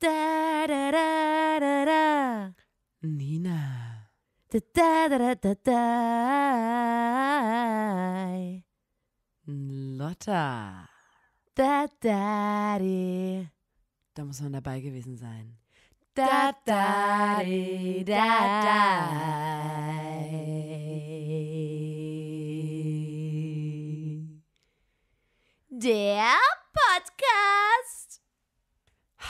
Da, da, da, da, da. Nina. Da, da, da, da, da, da. Lotta. Da, da, di. Da muss man dabei gewesen sein. Da, da, di, da, da. Der Podcast.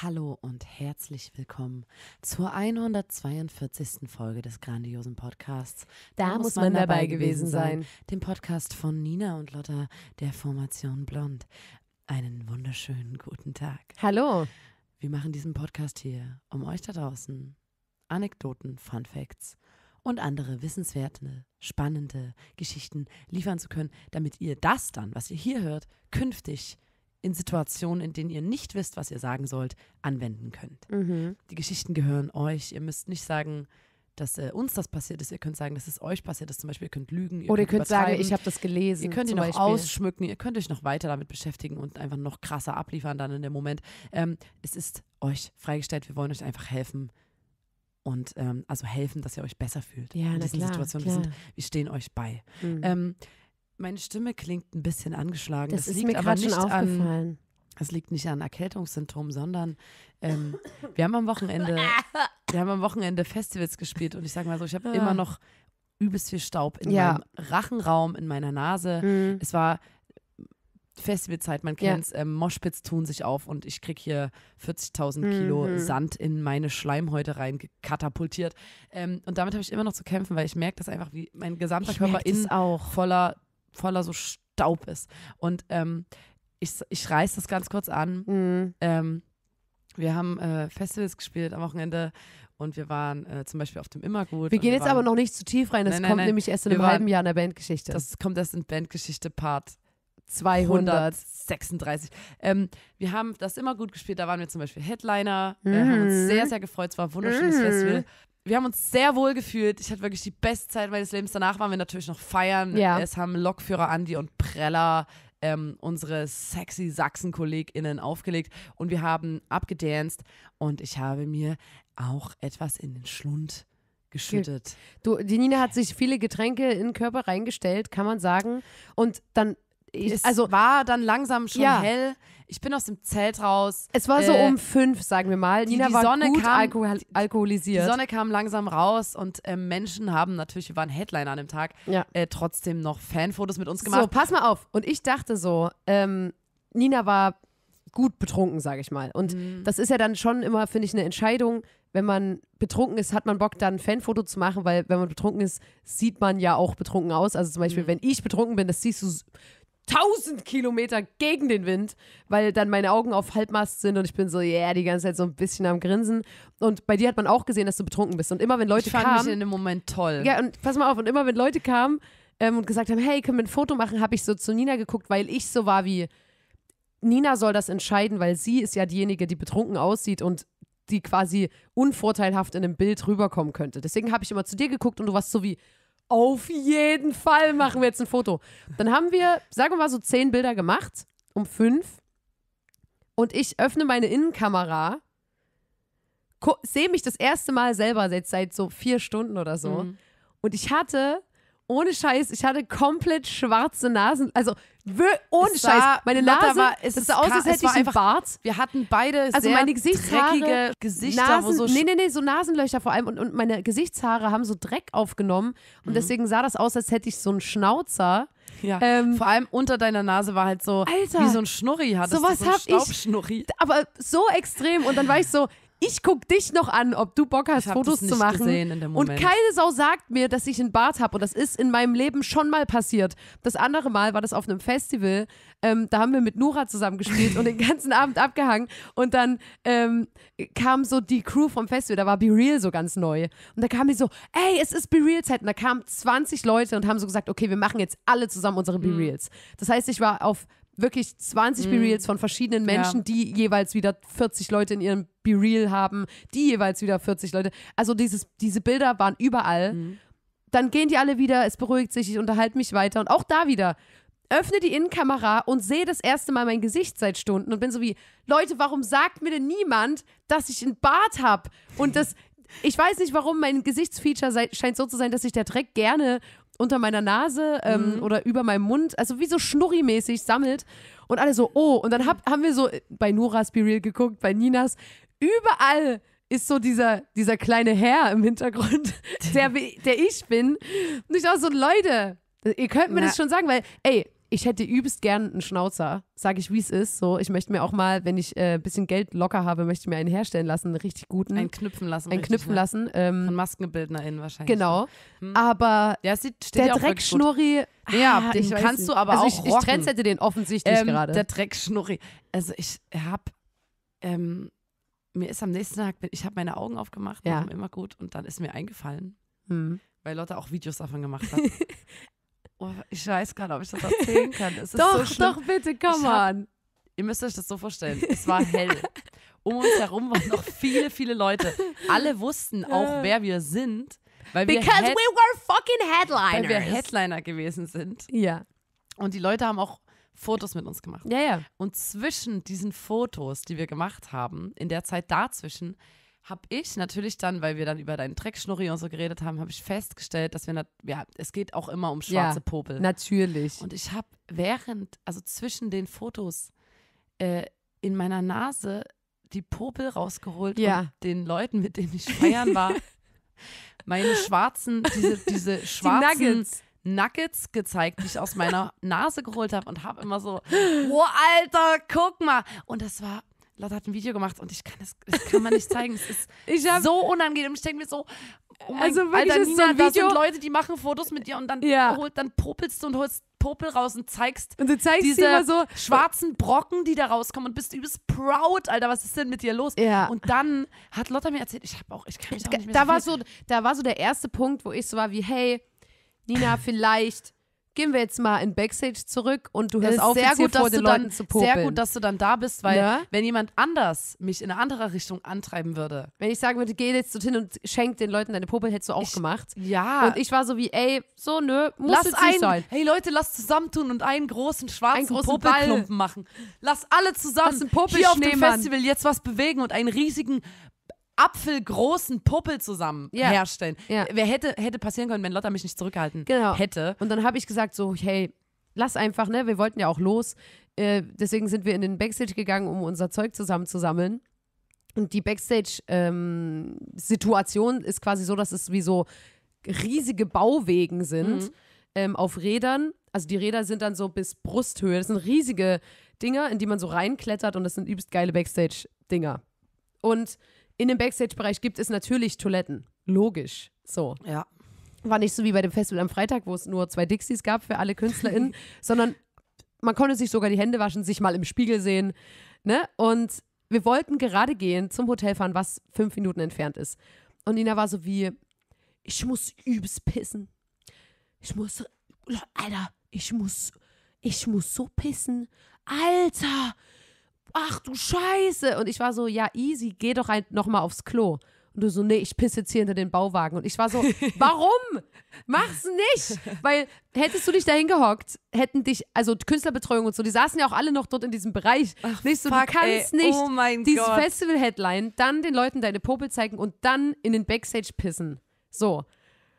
Hallo und herzlich willkommen zur 142. Folge des grandiosen Podcasts. Da, da muss man, man, dabei gewesen sein. sein. Dem Podcast von Nina und Lotta der Formation Blond. Einen wunderschönen guten Tag. Hallo. Wir machen diesen Podcast hier, um euch da draußen Anekdoten, Fun Facts und andere wissenswerte, spannende Geschichten liefern zu können, damit ihr das dann, was ihr hier hört, künftig in Situationen, in denen ihr nicht wisst, was ihr sagen sollt, anwenden könnt. Mhm. Die Geschichten gehören euch. Ihr müsst nicht sagen, dass äh, uns das passiert ist. Ihr könnt sagen, dass es euch passiert ist. Zum Beispiel, ihr könnt lügen. Ihr Oder könnt ihr könnt sagen, ich habe das gelesen. Ihr könnt ihn noch Beispiel. ausschmücken. Ihr könnt euch noch weiter damit beschäftigen und einfach noch krasser abliefern dann in dem Moment. Ähm, es ist euch freigestellt. Wir wollen euch einfach helfen. Und ähm, also helfen, dass ihr euch besser fühlt. Ja, in diesen klar, Situationen. Klar. Wir, sind, wir stehen euch bei. Mhm. Ähm, meine Stimme klingt ein bisschen angeschlagen. Das, das ist liegt mir aber nicht schon aufgefallen. An, das liegt nicht an Erkältungssymptomen, sondern ähm, wir haben am Wochenende, wir haben am Wochenende Festivals gespielt und ich sage mal so, ich habe ja. immer ah. noch übelst viel Staub in ja. meinem Rachenraum, in meiner Nase. Mhm. Es war Festivalzeit, man kennt es, ja. ähm, Moshpits tun sich auf und ich kriege hier 40.000 Kilo mhm. Sand in meine Schleimhäute rein katapultiert. Ähm, und damit habe ich immer noch zu kämpfen, weil ich merke das einfach, wie mein gesamter ich Körper in auch. voller voller so Staub ist. Und ähm, ich, ich reiß das ganz kurz an. Mhm. Ähm, wir haben äh, Festivals gespielt am Wochenende und wir waren äh, zum Beispiel auf dem Immergut. Wir gehen wir jetzt waren, aber noch nicht zu tief rein, das nein, nein, kommt nein, nämlich erst in einem waren, halben Jahr in der Bandgeschichte. Das kommt erst in Bandgeschichte Part 236. Ähm, wir haben das Immergut gespielt, da waren wir zum Beispiel Headliner, mhm. äh, haben uns mhm. sehr, sehr gefreut, es war ein wunderschönes mhm. Festival wir haben uns sehr wohl gefühlt. Ich hatte wirklich die beste Zeit meines Lebens. Danach waren wir natürlich noch feiern. Ja. Es haben Lokführer Andi und Preller ähm, unsere sexy Sachsen-KollegInnen aufgelegt und wir haben abgedanced und ich habe mir auch etwas in den Schlund geschüttet. Du, die Nina hat sich viele Getränke in den Körper reingestellt, kann man sagen. Und dann es also, war dann langsam schon ja. hell. Ich bin aus dem Zelt raus. Es war so äh, um fünf, sagen wir mal. Die, die war Sonne gut kam, alkohol alkoholisiert. Die Sonne kam langsam raus und äh, Menschen haben natürlich, wir waren Headliner an dem Tag, ja. äh, trotzdem noch Fanfotos mit uns gemacht. So, pass mal auf. Und ich dachte so, ähm, Nina war gut betrunken, sage ich mal. Und mhm. das ist ja dann schon immer, finde ich, eine Entscheidung. Wenn man betrunken ist, hat man Bock, dann ein Fanfoto zu machen, weil wenn man betrunken ist, sieht man ja auch betrunken aus. Also zum Beispiel, mhm. wenn ich betrunken bin, das siehst du 1000 Kilometer gegen den Wind, weil dann meine Augen auf Halbmast sind und ich bin so, ja, yeah, die ganze Zeit so ein bisschen am Grinsen. Und bei dir hat man auch gesehen, dass du betrunken bist. Und immer wenn Leute ich fand kamen. Mich in dem Moment toll. Ja, und pass mal auf, und immer wenn Leute kamen ähm, und gesagt haben, hey, können wir ein Foto machen, habe ich so zu Nina geguckt, weil ich so war wie. Nina soll das entscheiden, weil sie ist ja diejenige, die betrunken aussieht und die quasi unvorteilhaft in einem Bild rüberkommen könnte. Deswegen habe ich immer zu dir geguckt und du warst so wie, auf jeden Fall machen wir jetzt ein Foto. Dann haben wir, sagen wir mal, so zehn Bilder gemacht, um fünf. Und ich öffne meine Innenkamera, sehe mich das erste Mal selber jetzt seit so vier Stunden oder so. Mhm. Und ich hatte ohne Scheiß, ich hatte komplett schwarze Nasen. Also ohne es Scheiß, meine Nase war, es das sah aus, als hätte ich einen Bart. Wir hatten beide also sehr meine dreckige Gesichter. Nasen, wo so nee, nee, nee, so Nasenlöcher vor allem. Und, und meine Gesichtshaare haben so Dreck aufgenommen. Und mhm. deswegen sah das aus, als hätte ich so einen Schnauzer. Ja. Ähm, Vor allem unter deiner Nase war halt so Alter, wie so ein Schnurri hattest. Sowas du so hab ich. Aber so extrem und dann war ich so, ich guck dich noch an, ob du Bock hast, Fotos zu machen. Und keine Sau sagt mir, dass ich einen Bart habe. Und das ist in meinem Leben schon mal passiert. Das andere Mal war das auf einem Festival. Ähm, da haben wir mit Nora zusammen gespielt und den ganzen Abend abgehangen. Und dann ähm, kam so die Crew vom Festival, da war Be Real so ganz neu. Und da kamen die so, ey, es ist Be Real Zeit. Und da kamen 20 Leute und haben so gesagt, okay, wir machen jetzt alle zusammen unsere Be mhm. Reals. Mhm. Das heißt, ich war auf wirklich 20 mhm. be von verschiedenen Menschen, ja. die jeweils wieder 40 Leute in ihrem Be-Real haben, die jeweils wieder 40 Leute. Also dieses, diese Bilder waren überall. Mhm. Dann gehen die alle wieder, es beruhigt sich, ich unterhalte mich weiter. Und auch da wieder, öffne die Innenkamera und sehe das erste Mal mein Gesicht seit Stunden und bin so wie, Leute, warum sagt mir denn niemand, dass ich einen Bart habe? Und das, ich weiß nicht warum, mein Gesichtsfeature sei, scheint so zu sein, dass ich der Dreck gerne unter meiner Nase ähm, mhm. oder über meinem Mund, also wie so schnurrimäßig sammelt. Und alle so, oh. Und dann hab, haben wir so bei Nora's Be Real geguckt, bei Ninas. Überall ist so dieser, dieser kleine Herr im Hintergrund, der, der ich bin. Und ich dachte so, Leute, ihr könnt mir Na. das schon sagen, weil, ey, ich hätte übelst gern einen Schnauzer, sage ich, wie es ist. So, ich möchte mir auch mal, wenn ich ein äh, bisschen Geld locker habe, möchte ich mir einen herstellen lassen, einen richtig guten. Einen knüpfen lassen. Einen knüpfen ne? lassen. Ähm, Von MaskenbildnerInnen wahrscheinlich. Genau. Ne? Hm. Aber ja, sieht, der Dreckschnurri. Ja, ah, den kannst nicht. du aber also auch. Ich, rocken. ich trendsetze den offensichtlich ähm, gerade. Der Dreckschnurri. Also ich habe. Ähm, mir ist am nächsten Tag, ich habe meine Augen aufgemacht, ja. immer gut, und dann ist mir eingefallen, hm. weil Lotte auch Videos davon gemacht hat. Oh, ich weiß gar nicht, ob ich das erzählen kann. doch, so doch, bitte, komm an. Ihr müsst euch das so vorstellen. Es war hell. um uns herum waren noch viele, viele Leute. Alle wussten auch, wer wir sind. Weil Because wir Head we were fucking Headliners. Weil wir Headliner gewesen sind. Ja. Und die Leute haben auch Fotos mit uns gemacht. Ja, ja. Und zwischen diesen Fotos, die wir gemacht haben, in der Zeit dazwischen, habe ich natürlich dann, weil wir dann über deinen Dreckschnurri und so geredet haben, habe ich festgestellt, dass wir, ja, es geht auch immer um schwarze ja, Popel. Natürlich. Und ich habe während, also zwischen den Fotos äh, in meiner Nase die Popel rausgeholt ja. und den Leuten, mit denen ich feiern war, meine schwarzen, diese, diese schwarzen die Nuggets. Nuggets gezeigt, die ich aus meiner Nase geholt habe und habe immer so, oh Alter, guck mal. Und das war Lotte hat ein Video gemacht und ich kann das, das kann man nicht zeigen. Es ist ich hab, so unangenehm. Ich denke mir so, oh mein also Alter, Nina, so ein Video. das sind Leute, die machen Fotos mit dir und dann, ja. holt, dann popelst du und holst Popel raus und zeigst, und du zeigst diese immer so schwarzen Brocken, die da rauskommen und bist übelst proud, Alter, was ist denn mit dir los? Ja. Und dann hat Lotta mir erzählt, ich habe auch, ich kann mich auch nicht mehr da so war so, Da war so der erste Punkt, wo ich so war wie, hey, Nina, vielleicht gehen wir jetzt mal in Backstage zurück und du hörst auf, sehr gut, vor den Leuten dann, zu popeln. Sehr gut, dass du dann da bist, weil ja? wenn jemand anders mich in eine andere Richtung antreiben würde. Wenn ich sagen würde, geh jetzt dorthin und schenk den Leuten deine Popel, hättest du auch ich, gemacht. Ja. Und ich war so wie, ey, so nö, muss lass jetzt nicht sein. Hey Leute, lasst zusammentun und einen großen schwarzen einen großen Popelklumpen machen. Lass alle zusammen lass hier auf dem Festival jetzt was bewegen und einen riesigen apfelgroßen Puppel zusammen ja. herstellen. Ja. Wer hätte, hätte passieren können, wenn Lotta mich nicht zurückgehalten genau. hätte. Und dann habe ich gesagt so, hey, lass einfach, ne, wir wollten ja auch los. Äh, deswegen sind wir in den Backstage gegangen, um unser Zeug zusammenzusammeln. Und die Backstage-Situation ähm, ist quasi so, dass es wie so riesige Bauwegen sind mhm. ähm, auf Rädern. Also die Räder sind dann so bis Brusthöhe. Das sind riesige Dinger, in die man so reinklettert und das sind übelst geile Backstage-Dinger. Und in dem Backstage-Bereich gibt es natürlich Toiletten. Logisch. So. Ja. War nicht so wie bei dem Festival am Freitag, wo es nur zwei Dixies gab für alle KünstlerInnen, sondern man konnte sich sogar die Hände waschen, sich mal im Spiegel sehen. Ne? Und wir wollten gerade gehen zum Hotel fahren, was fünf Minuten entfernt ist. Und Nina war so wie, ich muss übelst pissen. Ich muss, Alter, ich muss, ich muss so pissen. Alter, ach du Scheiße. Und ich war so, ja, easy, geh doch ein, mal aufs Klo. Und du so, nee, ich pisse jetzt hier hinter den Bauwagen. Und ich war so, warum? Mach's nicht! Weil hättest du dich dahin gehockt, hätten dich, also Künstlerbetreuung und so, die saßen ja auch alle noch dort in diesem Bereich. Ach, nicht so, fuck, du kannst ey. nicht oh mein dieses Festival-Headline, dann den Leuten deine Popel zeigen und dann in den Backstage pissen. So.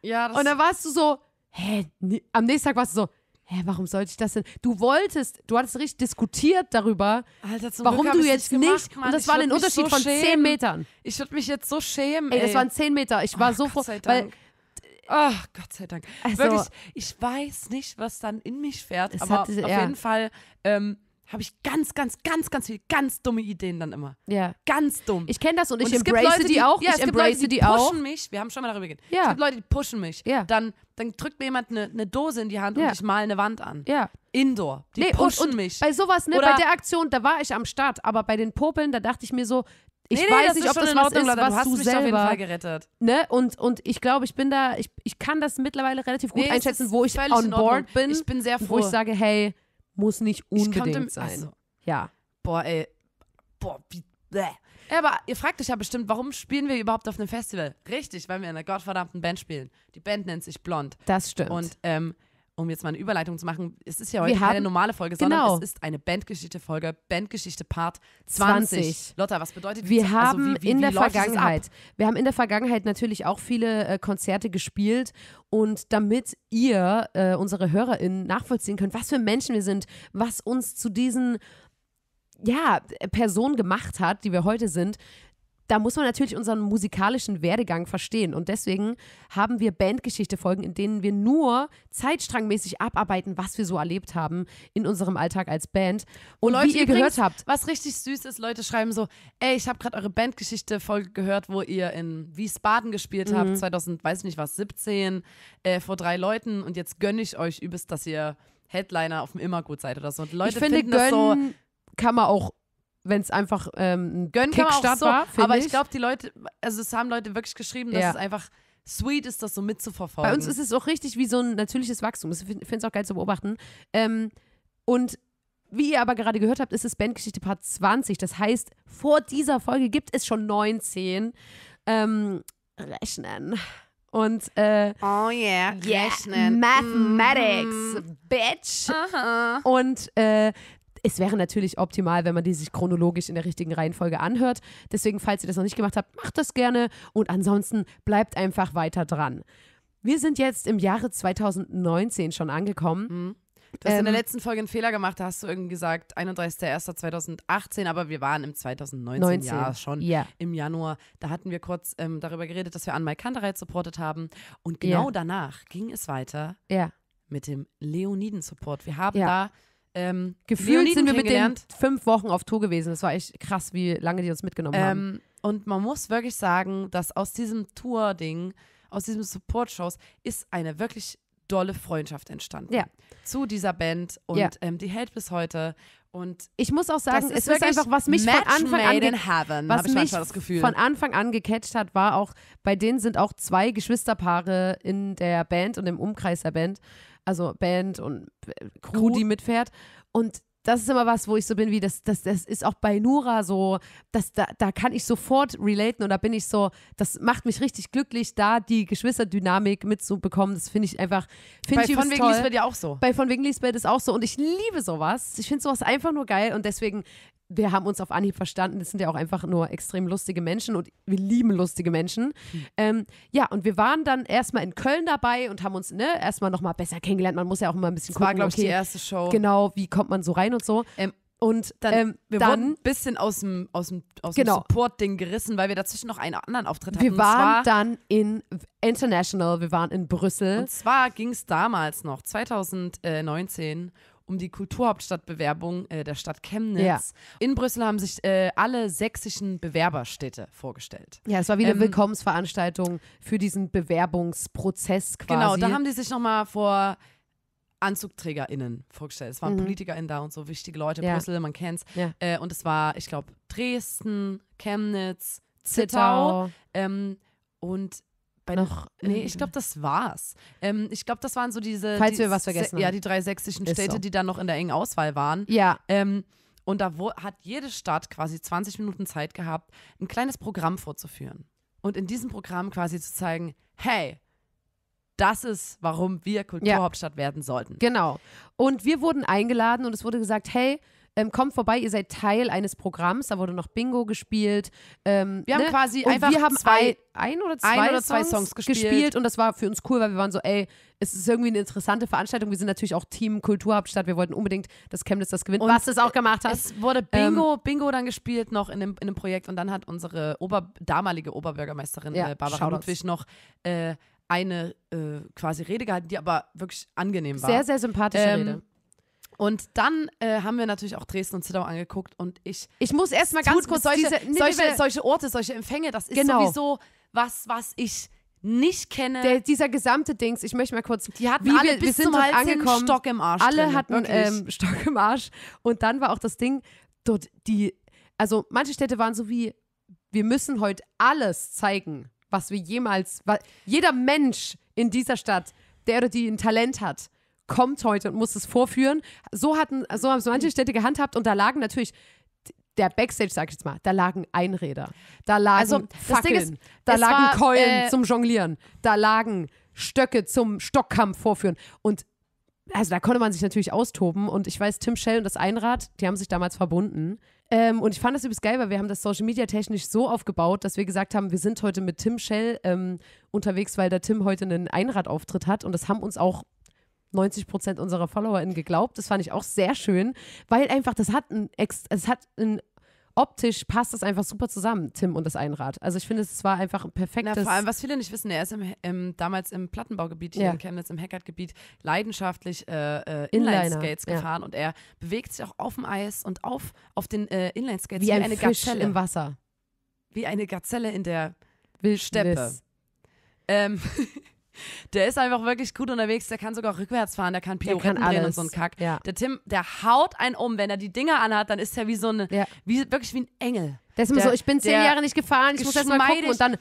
Ja, und dann warst du so, hä? Am nächsten Tag warst du so, hä, warum sollte ich das denn? Du wolltest, du hattest richtig diskutiert darüber, Alter, warum Glück du jetzt gemacht, nicht. Mann. und das war ein Unterschied so von schämen. 10 Metern. Ich würde mich jetzt so schämen. Ey, ey. das waren 10 Meter. Ich war oh, so froh, weil. Ach, oh, Gott sei Dank. Also, Wirklich, ich weiß nicht, was dann in mich fährt, aber hat, auf ja. jeden Fall. Ähm, habe ich ganz, ganz, ganz, ganz viele ganz dumme Ideen dann immer. Ja. Ganz dumm. Ich kenne das und ich embrace Leute, die, die, auch. Ja, ich es embrace gibt Leute, die, die auch. mich. Wir haben schon mal darüber geredet. Ja. Es gibt Leute, die pushen mich. Ja. Dann, dann drückt mir jemand eine, eine Dose in die Hand ja. und ich male eine Wand an. Ja. Indoor. Die nee, pushen und, und mich. Bei sowas, ne, Oder bei der Aktion, da war ich am Start, aber bei den Popeln, da dachte ich mir so, ich nee, nee, weiß nicht, ob das was ist, Leute. was du, hast du mich selber. Auf jeden Fall gerettet. Ne? Und, und ich glaube, ich bin da, ich, ich kann das mittlerweile relativ gut nee, einschätzen, wo ich on board bin. Ich bin sehr froh. Wo ich sage, hey, muss nicht unbedingt sein. Also, ja. Boah, ey. Boah, wie. Bleh. Aber ihr fragt euch ja bestimmt, warum spielen wir überhaupt auf einem Festival? Richtig, weil wir in einer gottverdammten Band spielen. Die Band nennt sich Blond. Das stimmt. Und ähm, um jetzt mal eine Überleitung zu machen, es ist ja heute keine normale Folge, sondern genau. es ist eine Bandgeschichte-Folge, Bandgeschichte Part 20. 20. Lotta, was bedeutet wir das? Also wir haben also wie, wie, in wie der Vergangenheit, wir haben in der Vergangenheit natürlich auch viele äh, Konzerte gespielt und damit ihr, äh, unsere HörerInnen, nachvollziehen könnt, was für Menschen wir sind, was uns zu diesen ja, Personen gemacht hat, die wir heute sind, da muss man natürlich unseren musikalischen Werdegang verstehen. Und deswegen haben wir Bandgeschichte-Folgen, in denen wir nur zeitstrangmäßig abarbeiten, was wir so erlebt haben in unserem Alltag als Band. Und, oh, Leute, wie ihr gehört habt. Was richtig süß ist, Leute schreiben so, ey, ich habe gerade eure Bandgeschichte-Folge gehört, wo ihr in Wiesbaden gespielt mhm. habt, 2000, weiß nicht was, 17, äh, vor drei Leuten. Und jetzt gönne ich euch übelst, dass ihr Headliner auf dem Immergut seid oder so. Und Leute ich finde, finden das so kann man auch wenn es einfach ähm, ein Gönn Kickstart so, war. Aber ich, ich glaube, die Leute, also es haben Leute wirklich geschrieben, dass ja. es einfach sweet ist, das so mitzuverfolgen. Bei uns ist es auch richtig wie so ein natürliches Wachstum. Ich finde es auch geil zu beobachten. Ähm, und wie ihr aber gerade gehört habt, ist es Bandgeschichte Part 20. Das heißt, vor dieser Folge gibt es schon 19. Ähm, rechnen. Und äh, Oh yeah, rechnen. mathematics, mm. bitch. Aha. Und äh, es wäre natürlich optimal, wenn man die sich chronologisch in der richtigen Reihenfolge anhört. Deswegen, falls ihr das noch nicht gemacht habt, macht das gerne und ansonsten bleibt einfach weiter dran. Wir sind jetzt im Jahre 2019 schon angekommen. Mhm. Du hast ähm, in der ähm, letzten Folge einen Fehler gemacht, da hast du irgendwie gesagt 31.01.2018, aber wir waren im 2019 Jahr schon yeah. im Januar. Da hatten wir kurz ähm, darüber geredet, dass wir Anmal Kantereit supportet haben und genau yeah. danach ging es weiter yeah. mit dem Leoniden-Support. Wir haben da ähm, Gefühlt sind wir mit den fünf Wochen auf Tour gewesen. Das war echt krass, wie lange die uns mitgenommen ähm, haben. Und man muss wirklich sagen, dass aus diesem Tour-Ding, aus diesen Support-Shows, ist eine wirklich dolle Freundschaft entstanden. Ja. Zu dieser Band und ja. ähm, die hält bis heute. Und ich muss auch sagen, es ist einfach, was mich Match von Anfang an heaven, was mich das Gefühl. von Anfang an gecatcht hat, war auch, bei denen sind auch zwei Geschwisterpaare in der Band und im Umkreis der Band also Band und äh, Crew, die mitfährt. Und das ist immer was, wo ich so bin, wie das, das, das ist auch bei Nura so, das, da, da kann ich sofort relaten und da bin ich so, das macht mich richtig glücklich, da die Geschwisterdynamik mitzubekommen. Das finde ich einfach, finde ich Bei Von wegen Lisbeth ja auch so. Bei Von wegen Lisbeth ist auch so und ich liebe sowas. Ich finde sowas einfach nur geil und deswegen wir haben uns auf Anhieb verstanden. Das sind ja auch einfach nur extrem lustige Menschen und wir lieben lustige Menschen. Mhm. Ähm, ja, und wir waren dann erstmal in Köln dabei und haben uns ne, erstmal nochmal besser kennengelernt. Man muss ja auch immer ein bisschen das gucken. war, glaube okay, ich, die erste Show. Genau, wie kommt man so rein und so. Ähm, und dann, ähm, wir dann, wurden ein bisschen aus dem, aus dem, aus genau. Support-Ding gerissen, weil wir dazwischen noch einen anderen Auftritt hatten. Wir waren zwar, dann in International, wir waren in Brüssel. Und zwar ging es damals noch, 2019, um die Kulturhauptstadtbewerbung äh, der Stadt Chemnitz. Ja. In Brüssel haben sich äh, alle sächsischen Bewerberstädte vorgestellt. Ja, es war wieder ähm, Willkommensveranstaltung für diesen Bewerbungsprozess quasi. Genau, da haben die sich nochmal vor AnzugträgerInnen vorgestellt. Es waren mhm. PolitikerInnen da und so wichtige Leute, ja. Brüssel, man kennt's. Ja. Äh, und es war, ich glaube, Dresden, Chemnitz, Zittau. Zittau. Ähm, und bei noch. Nee, ich glaube, das war's. Ähm, ich glaube, das waren so diese. Falls die, wir was vergessen haben. Ja, die drei sächsischen Städte, so. die dann noch in der engen Auswahl waren. Ja. Ähm, und da wo, hat jede Stadt quasi 20 Minuten Zeit gehabt, ein kleines Programm vorzuführen. Und in diesem Programm quasi zu zeigen, hey, das ist, warum wir Kulturhauptstadt ja. werden sollten. Genau. Und wir wurden eingeladen und es wurde gesagt, hey, ähm, kommt vorbei, ihr seid Teil eines Programms, da wurde noch Bingo gespielt. Ähm, wir ne? haben quasi und einfach wir haben zwei, ein, ein, oder zwei, ein oder zwei Songs, Songs gespielt. gespielt. und das war für uns cool, weil wir waren so, ey, es ist irgendwie eine interessante Veranstaltung. Wir sind natürlich auch Team Kulturhauptstadt, wir wollten unbedingt, dass Chemnitz das gewinnt, und was es auch gemacht hat. Es wurde Bingo, ähm, Bingo dann gespielt noch in einem Projekt und dann hat unsere Ober, damalige Oberbürgermeisterin ja, äh, Barbara Ludwig noch äh, eine äh, quasi Rede gehalten, die aber wirklich angenehm war. Sehr, sehr sympathische ähm, Rede. Und dann äh, haben wir natürlich auch Dresden und Zittau angeguckt und ich. Ich muss erstmal ganz kurz solche, diese, nee, solche, nee, solche, Orte, solche Empfänge, das ist genau. sowieso was, was ich nicht kenne. Der, dieser gesamte Dings, ich möchte mal kurz. Die hatten wie alle wir, bis wir sind zum dort Hals angekommen. Stock im Arsch. Alle drin, hatten ähm, Stock im Arsch. Und dann war auch das Ding, dort die. Also manche Städte waren so wie, wir müssen heute alles zeigen, was wir jemals. jeder Mensch in dieser Stadt, der oder die ein Talent hat, kommt heute und muss es vorführen. So hatten, so haben es manche Städte gehandhabt und da lagen natürlich der Backstage, sag ich jetzt mal, da lagen Einräder, da lagen also, Fackeln, ist, da lagen war, Keulen äh, zum Jonglieren, da lagen Stöcke zum Stockkampf vorführen und also da konnte man sich natürlich austoben und ich weiß, Tim Shell und das Einrad, die haben sich damals verbunden. Ähm, und ich fand das übrigens geil, weil wir haben das Social Media technisch so aufgebaut, dass wir gesagt haben, wir sind heute mit Tim Shell ähm, unterwegs, weil der Tim heute einen Einradauftritt hat und das haben uns auch 90 Prozent unserer FollowerInnen geglaubt. Das fand ich auch sehr schön, weil einfach das hat ein, es hat ein optisch passt das einfach super zusammen, Tim und das Einrad. Also ich finde, es war einfach ein perfektes. Na, vor allem, was viele nicht wissen, er ist im, im, damals im Plattenbaugebiet hier ja. in Chemnitz, im Hackert-Gebiet, leidenschaftlich äh, äh Inline-Skates gefahren ja. und er bewegt sich auch auf dem Eis und auf, auf den äh, Inline-Skates wie, wie ein eine Fisch Gazelle. im Wasser. Wie eine Gazelle in der Wildsteppe. Ähm, Der ist einfach wirklich gut unterwegs, der kann sogar rückwärts fahren, der kann Pirouetten der kann drehen und so ein Kack. Ja. Der Tim, der haut einen um, wenn er die Dinger anhat, dann ist er wie so eine, ja. wie, wirklich wie ein Engel. Der ist immer der, so, ich bin zehn Jahre nicht gefahren, ich muss das mal gucken und dann...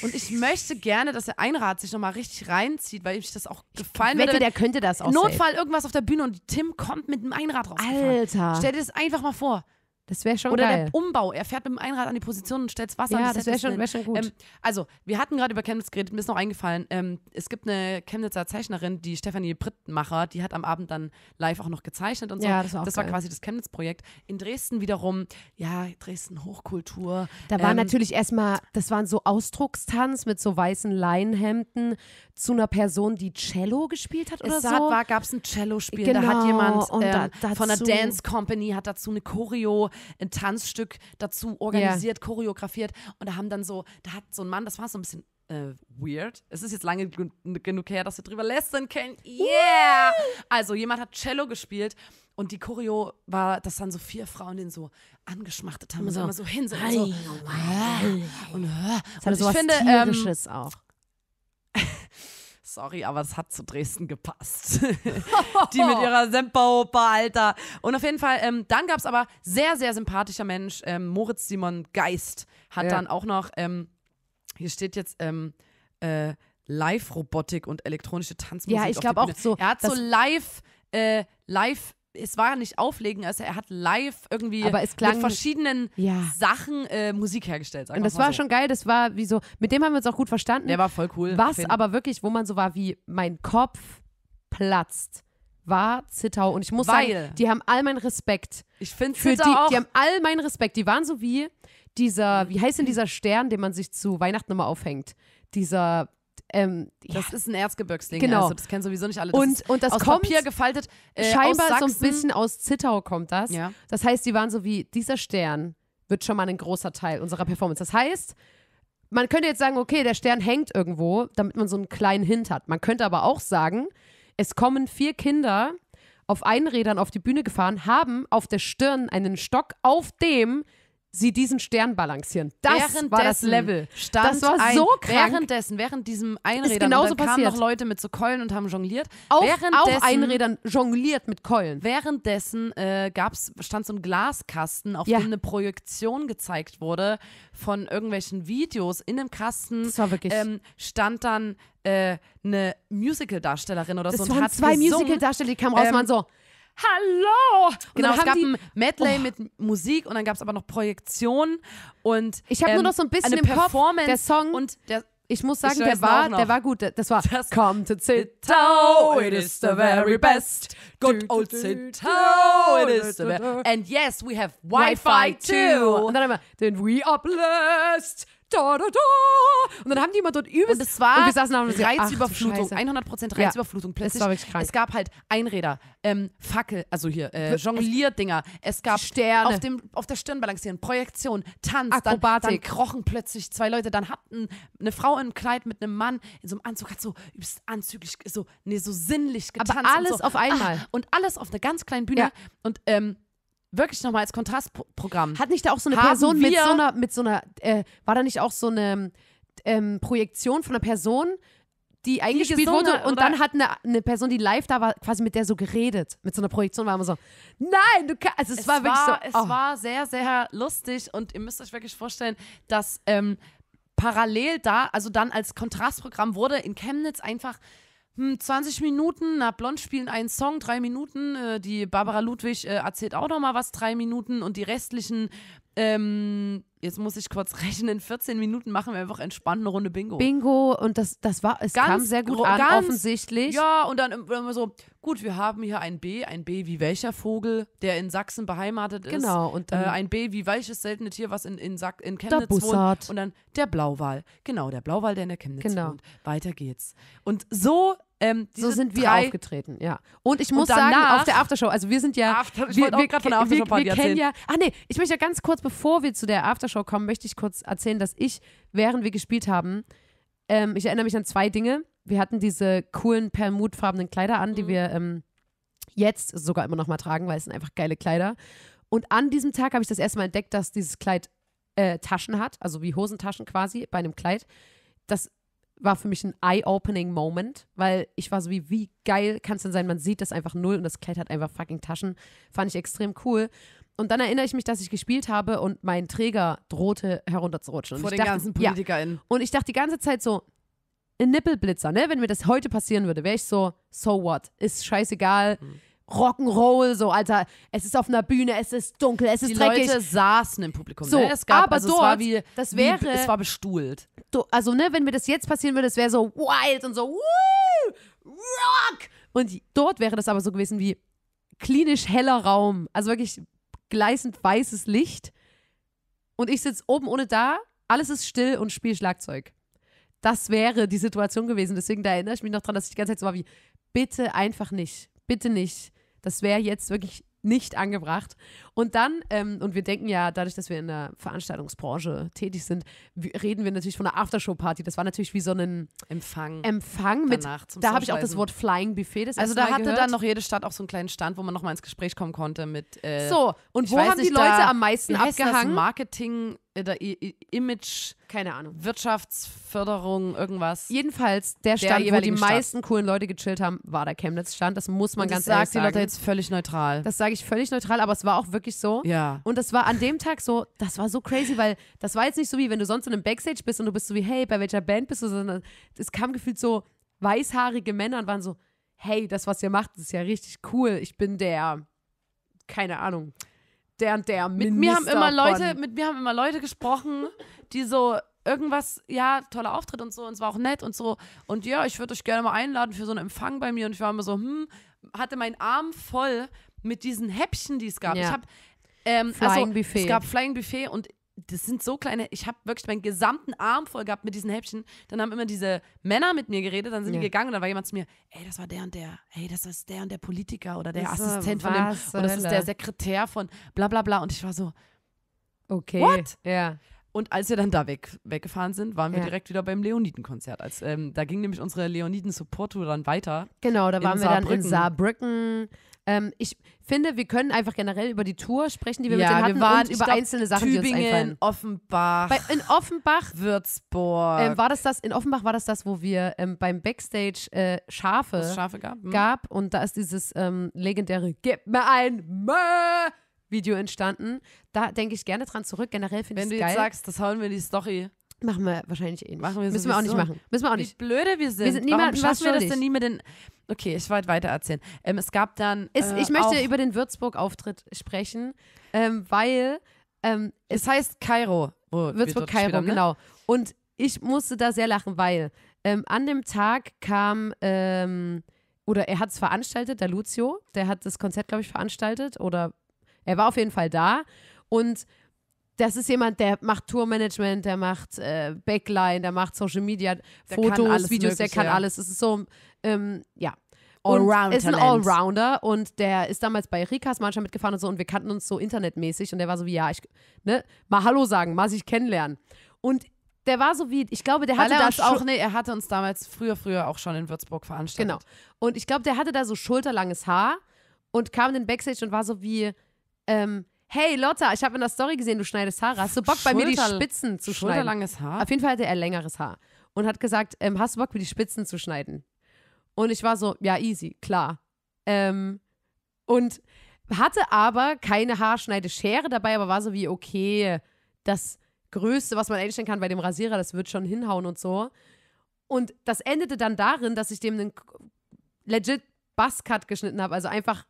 Und ich möchte gerne, dass der Einrad sich nochmal richtig reinzieht, weil ich das auch gefallen ich wette, würde. der könnte das auch. Notfall safe. irgendwas auf der Bühne und Tim kommt mit dem Einrad raus. Alter. Stell dir das einfach mal vor. Das wäre schon Oder geil. der Umbau. Er fährt mit dem Einrad an die Position und stellt Wasser. Ja, das, das wäre schon, wär schon, gut. Ähm, also, wir hatten gerade über Chemnitz geredet. Mir ist noch eingefallen, ähm, es gibt eine Chemnitzer Zeichnerin, die Stefanie Brittmacher, die hat am Abend dann live auch noch gezeichnet und so. Ja, das war, das war quasi das Chemnitz-Projekt. In Dresden wiederum, ja, Dresden Hochkultur. Da war ähm, natürlich erstmal, das waren so Ausdruckstanz mit so weißen Leinenhemden zu einer Person, die Cello gespielt hat oder es so. Es gab es ein Cello-Spiel. Genau, da hat genau, jemand ähm, da, von der Dance Company, hat dazu eine Choreo ein Tanzstück dazu organisiert, yeah. choreografiert. Und da haben dann so, da hat so ein Mann, das war so ein bisschen äh, weird. Es ist jetzt lange genug her, dass wir drüber lästern können. Yeah! Also, jemand hat Cello gespielt und die Choreo war, dass dann so vier Frauen den so angeschmachtet haben. So, immer so hin, so, und so. Und, und, und ich finde, ähm, auch sorry, aber es hat zu Dresden gepasst. die mit ihrer Semperoper, Alter. Und auf jeden Fall, ähm, dann gab es aber sehr, sehr sympathischer Mensch, ähm, Moritz Simon Geist, hat ja. dann auch noch, ähm, hier steht jetzt, ähm, äh, Live-Robotik und elektronische Tanzmusik. Ja, ich glaube auch so. Er hat so live, äh, live es war ja nicht Auflegen, also er hat live irgendwie klang, mit verschiedenen ja. Sachen äh, Musik hergestellt. Und das war so. schon geil, das war wie so, mit dem haben wir uns auch gut verstanden. Der war voll cool. Was aber wirklich, wo man so war wie, mein Kopf platzt, war Zittau. Und ich muss Weil, sagen, die haben all meinen Respekt. Ich finde Zittau die, Die haben all meinen Respekt. Die waren so wie dieser, wie heißt denn dieser Stern, den man sich zu Weihnachten immer aufhängt? Dieser ähm, das ja. ist ein Erzgebirgsling. genau. Also, das kennen sowieso nicht alle. Das und, und das aus kommt hier gefaltet. Äh, scheinbar so ein bisschen aus Zittau kommt das. Ja. Das heißt, die waren so wie, dieser Stern wird schon mal ein großer Teil unserer Performance. Das heißt, man könnte jetzt sagen, okay, der Stern hängt irgendwo, damit man so einen kleinen Hint hat. Man könnte aber auch sagen, es kommen vier Kinder auf Einrädern auf die Bühne gefahren, haben auf der Stirn einen Stock, auf dem sie diesen Stern balancieren. Das war das Level. das war ein, so krank. Währenddessen, während diesem Einrädern, genauso da kamen noch Leute mit so Keulen und haben jongliert. Auch, auch Einrädern jongliert mit Keulen. Währenddessen äh, gab's, stand so ein Glaskasten, auf ja. dem eine Projektion gezeigt wurde von irgendwelchen Videos. In dem Kasten das war wirklich ähm, stand dann äh, eine Musical-Darstellerin oder das so. Es waren zwei Musical-Darsteller, die kamen raus ähm, und waren so hallo! genau, es gab die, ein Medley oh. mit Musik und dann gab es aber noch Projektionen und ich habe ähm, nur noch so ein bisschen im Performance Kopf, der Song und der ich muss sagen, ich der war, der war gut. Das war das Come to Zittau, it is the very best. Good old Zittau, it is the best. And yes, we have Wi-Fi too. Und dann immer, then we are blessed da, da, da. Und dann haben die immer dort übelst. Und es war und wir saßen da und Reizüberflutung, 100% Reizüberflutung. Plötzlich, das war es gab halt Einräder, ähm, Fackel, also hier, äh, Jonglierdinger. Es gab Sterne. Auf, dem, auf der Stirn balancieren, Projektion, Tanz, Akrobatik. Dann, dann krochen plötzlich zwei Leute. Dann hatten eine Frau im Kleid mit einem Mann in so einem Anzug, hat so übelst anzüglich, so, nee, so sinnlich getanzt. Aber alles so. auf einmal. Ach, und alles auf einer ganz kleinen Bühne. Ja. Und, ähm, Wirklich nochmal als Kontrastprogramm. Hat nicht da auch so eine Haben Person mit so einer, mit so einer äh, war da nicht auch so eine ähm, Projektion von einer Person, die eingespielt die wurde und dann hat eine, eine Person, die live da war, quasi mit der so geredet. Mit so einer Projektion war immer so, nein, du kannst. Also es, es war, war wirklich so. Oh. Es war sehr, sehr lustig und ihr müsst euch wirklich vorstellen, dass ähm, parallel da, also dann als Kontrastprogramm wurde in Chemnitz einfach 20 hm, Minuten, na, Blond spielen einen Song, drei Minuten, äh, die Barbara Ludwig äh, erzählt auch nochmal was, drei Minuten und die restlichen, ähm, jetzt muss ich kurz rechnen, 14 Minuten machen wir einfach entspannt eine Runde Bingo. Bingo und das, das war, es ganz, kam sehr gut an, ganz, offensichtlich. Ja, und dann äh, immer so, gut, wir haben hier ein B, ein B wie welcher Vogel, der in Sachsen beheimatet ist. Genau. Und dann, äh, ein B wie welches seltene Tier, was in, in, Sack, in Chemnitz wohnt. Und dann der Blauwal. Genau, der Blauwal, der in der Chemnitz genau. wohnt. Weiter geht's. Und so ähm, so sind wir aufgetreten, ja. Und ich muss und danach, sagen, auf der Aftershow, also wir sind ja. After, ich wir, wir, von der Aftershow wir, wir kennen ja. Ach nee, ich möchte ja ganz kurz, bevor wir zu der Aftershow kommen, möchte ich kurz erzählen, dass ich, während wir gespielt haben, ähm, ich erinnere mich an zwei Dinge. Wir hatten diese coolen perlmutfarbenen Kleider an, die mhm. wir ähm, jetzt sogar immer noch mal tragen, weil es sind einfach geile Kleider. Und an diesem Tag habe ich das erste Mal entdeckt, dass dieses Kleid äh, Taschen hat, also wie Hosentaschen quasi bei einem Kleid. Das war für mich ein Eye-Opening-Moment, weil ich war so wie, wie geil kann es denn sein? Man sieht das einfach null und das Kleid hat einfach fucking Taschen. Fand ich extrem cool. Und dann erinnere ich mich, dass ich gespielt habe und mein Träger drohte herunterzurutschen. Vor und den dachte, ganzen PolitikerInnen. Ja. Und ich dachte die ganze Zeit so, ein Nippelblitzer, ne? Wenn mir das heute passieren würde, wäre ich so, so what? Ist scheißegal. Mhm Rock'n'Roll, so, Alter, es ist auf einer Bühne, es ist dunkel, es ist die dreckig. Die Leute saßen im Publikum, so, ne? Es gab, aber also dort, es war wie, das wäre, wie, es war bestuhlt. Do, also, ne, wenn mir das jetzt passieren würde, es wäre so wild und so, woo, rock! Und dort wäre das aber so gewesen wie klinisch heller Raum, also wirklich gleißend weißes Licht und ich sitze oben ohne da, alles ist still und spiele Schlagzeug. Das wäre die Situation gewesen, deswegen da erinnere ich mich noch dran, dass ich die ganze Zeit so war wie, bitte einfach nicht, bitte nicht das wäre jetzt wirklich nicht angebracht. Und dann, ähm, und wir denken ja, dadurch, dass wir in der Veranstaltungsbranche tätig sind, reden wir natürlich von einer Aftershow-Party. Das war natürlich wie so ein Empfang. Empfang mit. da habe ich auch das Wort Flying Buffet. Das also da hatte gehört. dann noch jede Stadt auch so einen kleinen Stand, wo man nochmal ins Gespräch kommen konnte mit. Äh, so, und wo haben nicht, die Leute am meisten abgehangen? Das Marketing. Äh, Image, keine Ahnung, Wirtschaftsförderung, irgendwas. Jedenfalls der Stand, der wo die Stadt. meisten coolen Leute gechillt haben, war der Chemnitz-Stand. Das muss man und ganz ehrlich sagen. Das sagt die Leute jetzt völlig neutral. Das sage ich völlig neutral, aber es war auch wirklich so. Ja. Und das war an dem Tag so, das war so crazy, weil das war jetzt nicht so wie, wenn du sonst in einem Backstage bist und du bist so wie, hey, bei welcher Band bist du, sondern es kam gefühlt so weißhaarige Männer und waren so, hey, das, was ihr macht, ist ja richtig cool. Ich bin der, keine Ahnung der und der mit mir haben immer Leute, Mit mir haben immer Leute gesprochen, die so irgendwas, ja, toller Auftritt und so, und es war auch nett und so. Und ja, ich würde euch gerne mal einladen für so einen Empfang bei mir. Und ich war immer so, hm, hatte meinen Arm voll mit diesen Häppchen, die es gab. Ja. Ich habe ähm, also Flying also, Buffet. Es gab Flying Buffet und das sind so kleine, ich habe wirklich meinen gesamten Arm voll gehabt mit diesen Häppchen. Dann haben immer diese Männer mit mir geredet, dann sind ja. die gegangen und dann war jemand zu mir, ey, das war der und der, ey, das ist der und der Politiker oder der das Assistent von dem, oder das ist der Sekretär von bla bla bla. Und ich war so, okay. What? Ja. Und als wir dann da weg, weggefahren sind, waren wir ja. direkt wieder beim Leoniden-Konzert. ähm, da ging nämlich unsere Leoniden-Support-Tour dann weiter. Genau, da waren wir dann in Saarbrücken. Ähm, ich finde, wir können einfach generell über die Tour sprechen, die wir ja, mit denen hatten wir waren, und über glaub, einzelne Sachen, Tübingen, die uns einfallen. Offenbach. Bei, in Offenbach. Würzburg. Ähm, war das das, in Offenbach war das das, wo wir ähm, beim Backstage äh, Schafe, Schafe gab, hm. gab. Und da ist dieses ähm, legendäre Gib mir ein Mö! Video entstanden. Da denke ich gerne dran zurück. Generell finde ich es geil. Wenn du jetzt sagst, das hauen wir in die Story. Machen wir wahrscheinlich eh nicht. Machen wir Müssen wir auch nicht machen. Müssen wir auch nicht. Wie blöde wir sind. Wir sind niemandem Warum was wir das denn nie mit den... Okay, ich wollte weiter erzählen. Ähm, es gab dann... Äh, ich möchte über den Würzburg-Auftritt sprechen, ähm, weil... Ähm, es, es heißt Kairo. Würzburg-Kairo, ne? genau. Und ich musste da sehr lachen, weil ähm, an dem Tag kam... Ähm, oder er hat es veranstaltet, der Lucio. Der hat das Konzert, glaube ich, veranstaltet. Oder er war auf jeden Fall da. Und das ist jemand, der macht Tourmanagement, der macht äh, Backline, der macht Social Media, der Fotos, Videos, mögliche. der kann alles. Es ist so, ähm, ja. Allround ist ein Allrounder und der ist damals bei Rikas Mannschaft mitgefahren und so und wir kannten uns so internetmäßig und der war so wie, ja, ich, ne, mal Hallo sagen, mal sich kennenlernen. Und der war so wie, ich glaube, der hatte das auch, nee, er hatte uns damals früher, früher auch schon in Würzburg veranstaltet. Genau. Und ich glaube, der hatte da so schulterlanges Haar und kam in den Backstage und war so wie, ähm, hey Lotta, ich habe in der Story gesehen, du schneidest Haare. Hast du Bock, bei mir die Spitzen zu schneiden? langes Haar? Auf jeden Fall hatte er längeres Haar und hat gesagt, ähm, hast du Bock, mir die Spitzen zu schneiden? Und ich war so, ja, easy, klar. Ähm, und hatte aber keine Haarschneideschere dabei, aber war so wie, okay, das Größte, was man einstellen kann bei dem Rasierer, das wird schon hinhauen und so. Und das endete dann darin, dass ich dem einen legit Buzzcut geschnitten habe, also einfach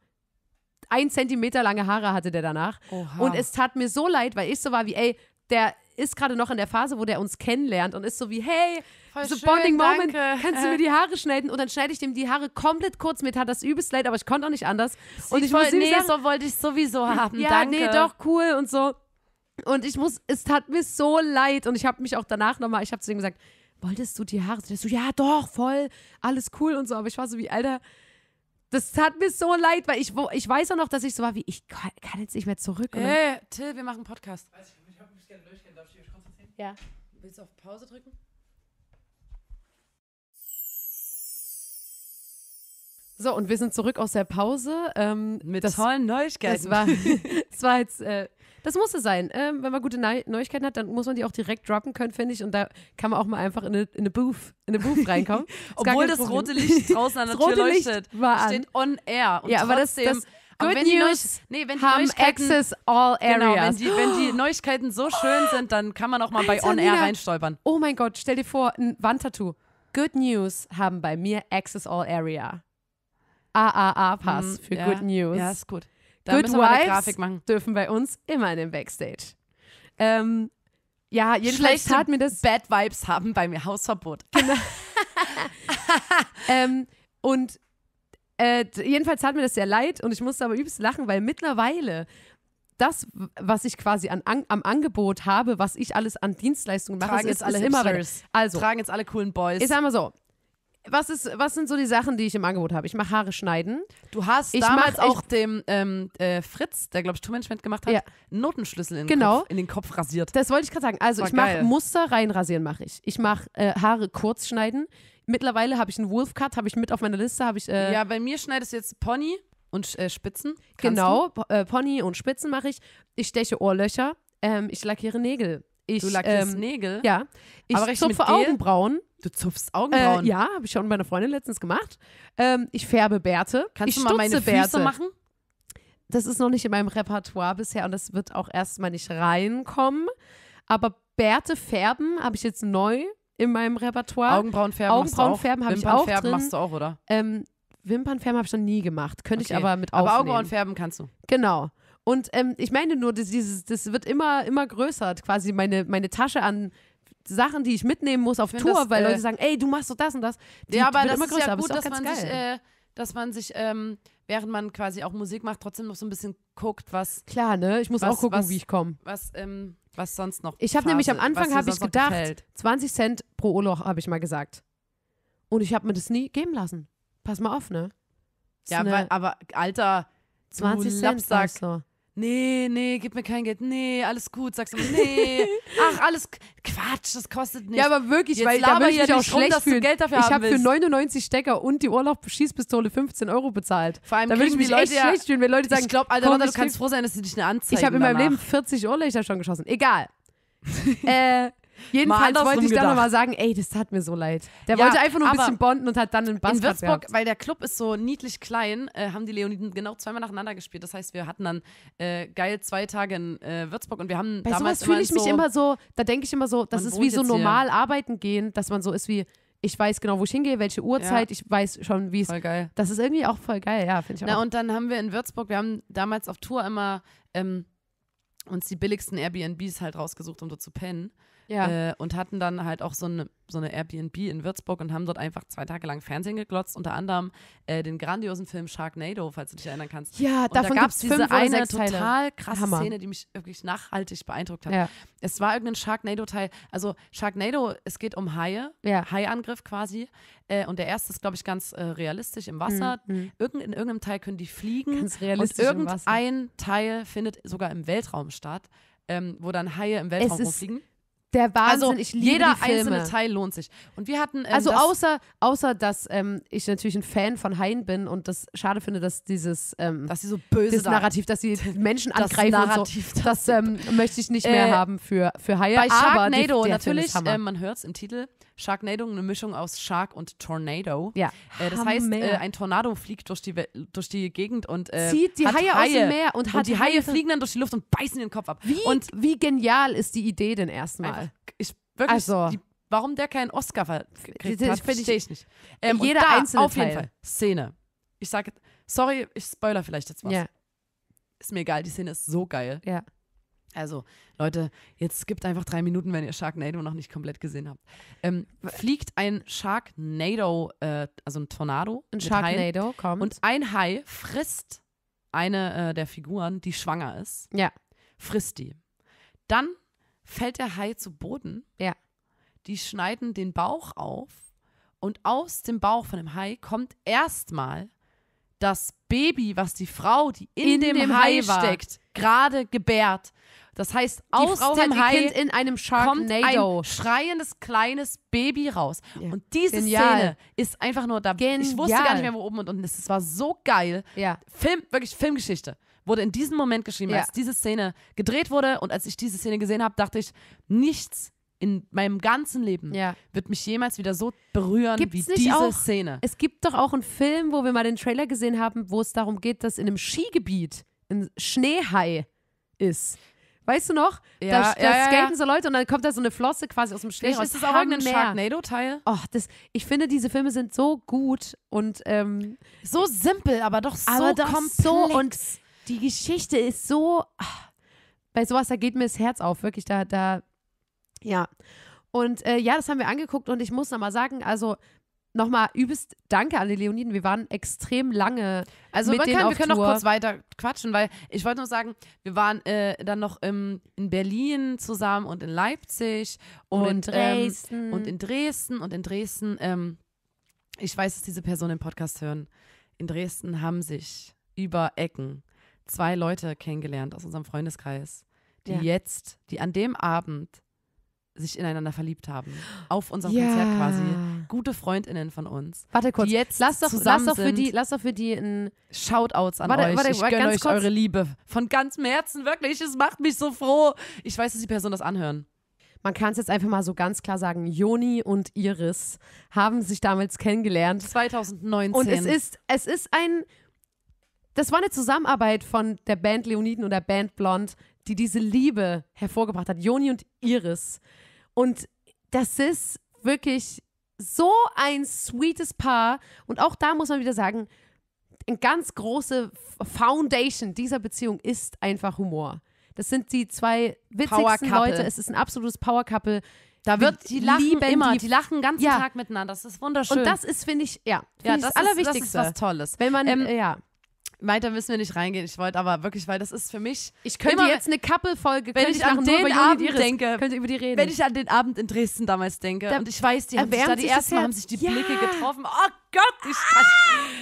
ein Zentimeter lange Haare hatte der danach. Oha. Und es tat mir so leid, weil ich so war wie, ey, der ist gerade noch in der Phase, wo der uns kennenlernt und ist so wie, hey, so Bonding Moment, danke. kannst du mir die Haare schneiden? Und dann schneide ich dem die Haare komplett kurz. Mir tat das übelst leid, aber ich konnte auch nicht anders. Sie und ich wollte, nee, sagen, so wollte ich sowieso haben. Ja, danke. nee, doch, cool und so. Und ich muss, es tat mir so leid. Und ich habe mich auch danach nochmal, ich habe zu ihm gesagt, wolltest du die Haare? Und so, ja, doch, voll, alles cool und so. Aber ich war so wie, Alter, das hat mir so leid, weil ich, wo, ich weiß auch noch, dass ich so war wie, ich kann, kann jetzt nicht mehr zurück. Hey, äh, hey, Till, wir machen einen Podcast. Weiß ich, ich habe mich gerne durchgehen. Darf ich dich kurz erzählen? Ja. Willst du auf Pause drücken? So, und wir sind zurück aus der Pause. Ähm, Mit das, tollen Neuigkeiten. Das war, war jetzt äh, das muss es sein. Ähm, wenn man gute Neu Neuigkeiten hat, dann muss man die auch direkt droppen können, finde ich. Und da kann man auch mal einfach in eine, in eine Booth, in eine Booth reinkommen. Obwohl das rote Licht draußen an der Tür leuchtet. Steht on air. Und ja, aber trotzdem, das, das aber Good News nee, haben Access all areas. Genau, wenn die, wenn die Neuigkeiten so schön sind, dann kann man auch mal bei On Air reinstolpern. Oh mein Gott, stell dir vor, ein Wandtattoo. Good News haben bei mir Access all area. AAA-Pass hm, für ja, Good News. Ja, ist gut. Da Good müssen wir eine Grafik machen. dürfen bei uns immer in den Backstage. Ähm, ja, jedenfalls tat mir das. Bad Vibes haben bei mir Hausverbot. Genau. ähm, und äh, jedenfalls tat mir das sehr leid und ich musste aber übelst lachen, weil mittlerweile das, was ich quasi an, an, am Angebot habe, was ich alles an Dienstleistungen mache, Tragen ist, jetzt alle ist immer Also, Tragen jetzt alle coolen Boys. Ich sag mal so, was, ist, was sind so die Sachen, die ich im Angebot habe? Ich mache Haare schneiden. Du hast ich damals mach, auch ich, dem ähm, äh, Fritz, der glaube ich Tourmanagement gemacht hat, ja. Notenschlüssel in, genau. den Kopf, in, den Kopf, rasiert. Das wollte ich gerade sagen. Also War ich mache Muster reinrasieren, mache ich. Ich mache äh, Haare kurz schneiden. Mittlerweile habe ich einen Wolf Cut, habe ich mit auf meiner Liste, ich. Äh, ja, bei mir schneidest du jetzt Pony und äh, Spitzen. Kannst genau, äh, Pony und Spitzen mache ich. Ich steche Ohrlöcher. Ähm, ich lackiere Nägel. Ich, du lackierst ähm, Nägel? Ja. Ich aber zupfe Augenbrauen. Du zupfst äh, Augenbrauen? Äh, ja, habe ich schon bei einer Freundin letztens gemacht. Ähm, ich färbe Bärte. Kannst ich du mal meine Bärte. machen? Das ist noch nicht in meinem Repertoire bisher und das wird auch erstmal nicht reinkommen. Aber Bärte färben habe ich jetzt neu in meinem Repertoire. Augenbrauen färben, Augenbrauen färben habe ich auch färben drin. machst du auch, oder? Ähm, Wimpernfärben habe ich noch nie gemacht. Könnte okay. ich aber mit aufnehmen. Aber Augenbrauen färben kannst du. Genau. Und ähm, ich meine nur, das, dieses, das wird immer, immer größer, quasi meine, meine Tasche an Sachen, die ich mitnehmen muss auf Tour, das, weil äh, Leute sagen, ey, du machst doch das und das. Die, ja, aber das immer ist ja gut, dass man, sich, äh, dass man, sich, ähm, während man quasi auch Musik macht, trotzdem noch so ein bisschen guckt, was. Klar, ne? Ich muss was, auch gucken, was, wie ich komme. Was, ähm, was sonst noch. Ich habe nämlich am Anfang habe ich gedacht, gefällt. 20 Cent pro Urlaub habe ich mal gesagt. Und ich habe mir das nie geben lassen. Pass mal auf, ne? Das ja, aber, aber, Alter, 20 Cent. Lapsack nee, nee, gib mir kein Geld, nee, alles gut, sagst du, nee, ach, alles Quatsch, das kostet nicht. Ja, aber wirklich, Jetzt weil da würde ich mich auch schlecht rum, fühlen. ich habe für 99 Stecker und die Urlaubschießpistole 15 Euro bezahlt. Vor allem da würde ich mich echt schlecht fühlen, wenn Leute sagen, ich glaube, Alter, komm, du kannst froh sein, dass sie dich eine Anzeige Ich habe in meinem Leben 40 Ohrlichter schon geschossen. Egal. äh, Jedenfalls wollte ich gedacht. da nochmal sagen, ey, das tat mir so leid. Der ja, wollte einfach nur ein bisschen bonden und hat dann einen Bass In Würzburg, weil der Club ist so niedlich klein, äh, haben die Leoniden genau zweimal nacheinander gespielt. Das heißt, wir hatten dann äh, geil zwei Tage in äh, Würzburg und wir haben Bei damals fühle ich mich so immer so, da denke ich immer so, das ist wie so normal hier. arbeiten gehen, dass man so ist wie ich weiß genau, wo ich hingehe, welche Uhrzeit, ja. ich weiß schon, wie es. Voll geil. Das ist irgendwie auch voll geil, ja, finde ich auch. Na, und dann haben wir in Würzburg, wir haben damals auf Tour immer ähm, uns die billigsten Airbnbs halt rausgesucht, um dort zu pennen. Ja. Äh, und hatten dann halt auch so eine, so eine Airbnb in Würzburg und haben dort einfach zwei Tage lang Fernsehen geglotzt, unter anderem äh, den grandiosen Film Sharknado, falls du dich erinnern kannst. Ja, und davon da gab es diese eine total krasse Hammer. Szene, die mich wirklich nachhaltig beeindruckt hat. Ja. Es war irgendein Sharknado-Teil. Also Sharknado, es geht um Haie, ja. Haiangriff quasi. Äh, und der erste ist, glaube ich, ganz äh, realistisch im Wasser. Mhm, mhm. Irgend, in irgendeinem Teil können die fliegen. Ganz realistisch und irgendein Teil findet sogar im Weltraum statt. Ähm, wo dann Haie im Weltraum rumfliegen der also, Wahnsinn, also, ich liebe jeder die Filme. einzelne Teil lohnt sich. Und wir hatten ähm, also außer außer dass ähm, ich natürlich ein Fan von Hein bin und das schade finde, dass dieses ähm, dass sie so böse das da. Narrativ, dass sie Menschen das angreifen Narrativ, und so, das, das ähm, möchte ich nicht äh, mehr äh, haben für für Haie. Bei Sharknado aber die, natürlich, äh, man hört es im Titel. Sharknado eine Mischung aus Shark und Tornado. Ja. Äh, das heißt, äh, ein Tornado fliegt durch die, durch die Gegend und äh, zieht die Haie, Haie, aus dem Meer und, und die Haie, Haie fliegen dann durch die Luft und beißen den Kopf ab. Wie, und wie genial ist die Idee denn erstmal? Einfach, ich, wirklich, also. Die, warum der keinen Oscar verkriegt hat, verstehe ich nicht. Ähm, jeder da, einzelne auf jeden Teil. Fall. Szene. Ich sage, sorry, ich spoiler vielleicht jetzt was. Ja. Ist mir egal, die Szene ist so geil. Ja. Also, Leute, jetzt gibt einfach drei Minuten, wenn ihr Sharknado noch nicht komplett gesehen habt. Ähm, fliegt ein Sharknado, äh, also ein Tornado. Ein Sharknado Haien, kommt. Und ein Hai frisst eine äh, der Figuren, die schwanger ist. Ja. Frisst die. Dann fällt der Hai zu Boden. Ja. Die schneiden den Bauch auf. Und aus dem Bauch von dem Hai kommt erstmal das Baby, was die Frau, die in, in dem, dem, Hai, Hai steckt, gerade gebärt. Das heißt, die aus Frau dem Hai kind in einem Sharknado. kommt ein schreiendes kleines Baby raus. Ja. Und diese Genial. Szene ist einfach nur da. Genial. Ich wusste gar nicht mehr, wo oben und unten ist. Es war so geil. Ja. Film, wirklich Filmgeschichte wurde in diesem Moment geschrieben, ja. als diese Szene gedreht wurde. Und als ich diese Szene gesehen habe, dachte ich, nichts in meinem ganzen Leben ja. wird mich jemals wieder so berühren Gibt's wie diese auch, Szene. Es gibt doch auch einen Film, wo wir mal den Trailer gesehen haben, wo es darum geht, dass in einem Skigebiet ein Schneehai ist. Weißt du noch? Ja, da, da ja, skaten so Leute und dann kommt da so eine Flosse quasi aus dem Schnee raus. Ist das auch irgendein Sharknado-Teil? Oh, ich finde, diese Filme sind so gut und ähm, so simpel, aber doch so aber doch komplex. So und die Geschichte ist so. Ach, bei sowas, da geht mir das Herz auf, wirklich. Da, da ja. Und äh, ja, das haben wir angeguckt und ich muss nochmal sagen, also nochmal übelst Danke an die Leoniden. Wir waren extrem lange. Also mit denen kann, auf wir können Tour. noch kurz weiter quatschen, weil ich wollte nur sagen, wir waren äh, dann noch im, ähm, in Berlin zusammen und in Leipzig und, und in ähm, Dresden ähm, und in Dresden und in Dresden. Ähm, ich weiß, dass diese Personen den Podcast hören. In Dresden haben sich über Ecken zwei Leute kennengelernt aus unserem Freundeskreis, die ja. jetzt, die an dem Abend sich ineinander verliebt haben. Auf unserem ja. Konzert quasi. Gute Freundinnen von uns. Warte kurz. Die jetzt lass doch, lass doch für die, lass doch für die ein Shoutouts an warte, euch. Warte, ich gönne euch kurz. eure Liebe. Von ganzem Herzen, wirklich. Es macht mich so froh. Ich weiß, dass die Personen das anhören. Man kann es jetzt einfach mal so ganz klar sagen. Joni und Iris haben sich damals kennengelernt. 2019. Und es ist, es ist ein das war eine Zusammenarbeit von der Band Leoniden und der Band Blond, die diese Liebe hervorgebracht hat. Joni und Iris und das ist wirklich so ein sweetes Paar. Und auch da muss man wieder sagen, eine ganz große Foundation dieser Beziehung ist einfach Humor. Das sind die zwei witzigsten Leute. Es ist ein absolutes Power Couple. Da wird die, die lachen lieben immer, die, die lachen den ganzen ja. Tag miteinander. Das ist wunderschön. Und das ist finde ich, ja, find ja, ich das, das allerwichtigste. Ist, das ist was Tolles. Wenn man ähm, ja weiter müssen wir nicht reingehen. Ich wollte aber wirklich, weil das ist für mich. Ich könnte immer, jetzt eine Couple-Folge, wenn ich, ich an den Abend Iris, denke, könnte über die reden. Wenn ich an den Abend in Dresden damals denke, da und ich weiß, die haben sich da die ersten Mal haben sich die ja. Blicke getroffen. Oh Gott, ich ah.